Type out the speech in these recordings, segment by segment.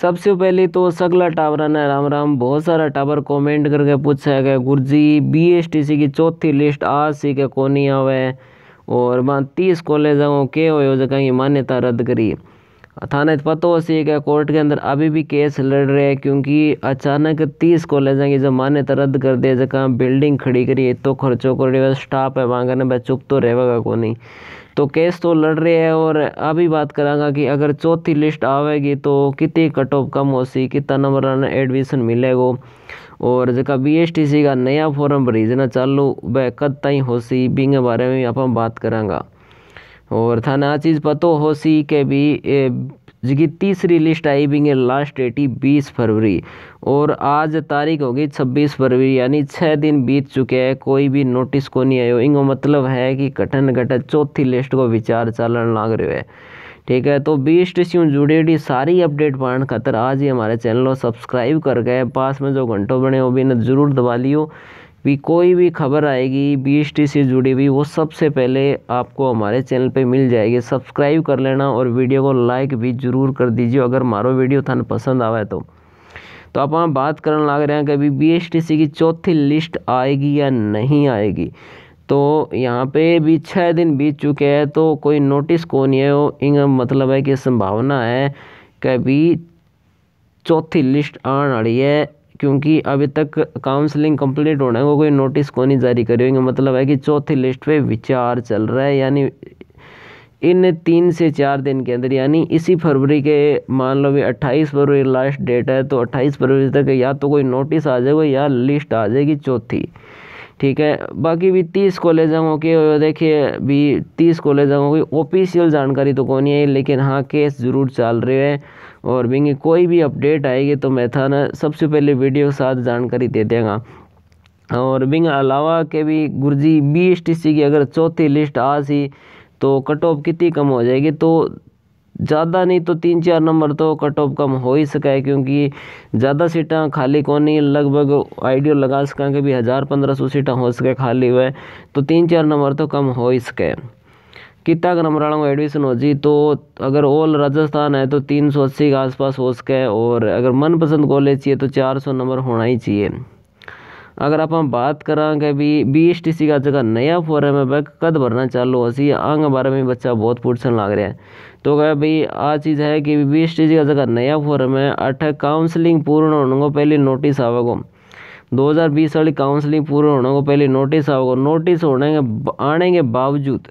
सबसे पहले तो सगला टावर ने राम राम बहुत सारा टावर कमेंट करके पूछा है गुरु जी बी की चौथी लिस्ट आज सी के कोनी आवे और वहाँ तीस कॉलेजों के हो जगह की मान्यता रद्द करी थाना पतोसी के कोर्ट के अंदर अभी भी केस लड़ रहे हैं क्योंकि अचानक तीस कॉलेजों की जो मान्यता तो रद्द कर दिया कहाँ बिल्डिंग खड़ी करी तो खर्चो कर स्टाफ है वहाँ करने चुप तो रहेगा को नहीं तो केस तो लड़ रहे हैं और अभी बात करांगा कि अगर चौथी लिस्ट आवेगी तो कितनी कट ऑफ कम हो सी कितना नंबर एडमिशन मिलेगा और जो बी एस टी सी का नया फॉर्म भरी जना चालू वह कद तई हो सी बिंग बारे में आप बात करांगा और था चीज पतो सी के भी जिसकी तीसरी लिस्ट आई भी लास्ट डेटी बीस फरवरी और आज तारीख होगी छब्बीस फरवरी यानी छः दिन बीत चुके हैं कोई भी नोटिस को नहीं आयो इनको मतलब है कि कठन घटन चौथी लिस्ट को विचार चलन लाग रहे है ठीक है तो बीस जुड़ी जुड़ेडी सारी अपडेट पाने खातर आज ही हमारे चैनल को सब्सक्राइब करके पास में जो घंटों बने वो भी ने ज़रूर दबा लियो भी कोई भी खबर आएगी बीएसटी से जुड़ी हुई वो सबसे पहले आपको हमारे चैनल पे मिल जाएगी सब्सक्राइब कर लेना और वीडियो को लाइक भी ज़रूर कर दीजिए अगर मारो वीडियो थान पसंद आवे तो तो आप हम बात करने लग रहे हैं कि अभी बी की चौथी लिस्ट आएगी या नहीं आएगी तो यहाँ पे भी छः दिन बीत चुके हैं तो कोई नोटिस को नहीं है वो मतलब है कि संभावना है कि अभी चौथी लिस्ट आने वाली है क्योंकि अभी तक काउंसलिंग कंप्लीट होने को कोई नोटिस को नहीं जारी करी होगी मतलब है कि चौथी लिस्ट पे विचार चल रहा है यानी इन तीन से चार दिन के अंदर यानी इसी फरवरी के मान लो भी अट्ठाईस फरवरी लास्ट डेट है तो अट्ठाईस फरवरी तक या तो कोई नोटिस आ जाएगा या लिस्ट आ जाएगी चौथी ठीक है बाक़ी भी तीस कॉलेज के देखिए भी तीस कॉलेज की ऑफिशियल जानकारी तो कौन है लेकिन हाँ केस ज़रूर चल रहे हैं और बिंग कोई भी अपडेट आएगी तो मैं था ना सबसे पहले वीडियो के साथ जानकारी दे देगा और बिंग अलावा के भी गुर्जी बी एस टी सी की अगर चौथी लिस्ट आ सी तो कट ऑफ कितनी कम हो जाएगी तो ज़्यादा नहीं तो तीन चार नंबर तो कट ऑफ कम हो ही सका है क्योंकि ज़्यादा सीटें खाली कौन नहीं लगभग आइडियो लगा सका कि भी हज़ार पंद्रह सौ सीटें हो सके खाली हुए तो तीन चार नंबर तो कम हो ही सके कितना अगर नंबर वालों को एडमिशन हो जी तो अगर ऑल राजस्थान है तो तीन सौ अस्सी के आसपास हो सके और अगर मनपसंद कॉलेज चाहिए तो चार सौ नंबर होना ही चाहिए अगर आप बात करा कि भी बी एस टी सी का जगह नया फॉर्म है भाई कद भरना चालू हो सी आंग बारे में बच्चा बहुत पूछने लग रहा है तो क्या भाई आ चीज़ है कि बी एस टी सी का जगह नया फॉर्म है अठ काउंसलिंग पूर्ण होने को पहले नोटिस आवेगो 2020 वाली काउंसलिंग पूर्ण होने को पहले नोटिस आवेगो नोटिस होने के आने के बावजूद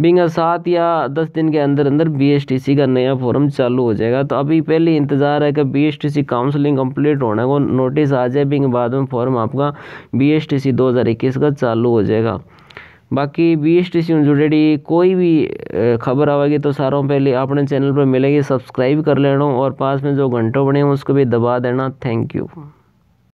बिंगा सात या दस दिन के अंदर अंदर बीएसटीसी का नया फॉर्म चालू हो जाएगा तो अभी पहले इंतज़ार है कि बीएसटीसी काउंसलिंग कंप्लीट होने को नोटिस आ जाए बिंग बाद में फॉर्म आपका बीएसटीसी 2021 का चालू हो जाएगा बाकी बी एस टी से जुड़ेड़ी कोई भी खबर आवेगी तो सारों पहले अपने चैनल पर मिलेगी सब्सक्राइब कर लेना और पास में जो घंटों बने हैं उसको भी दबा देना थैंक यू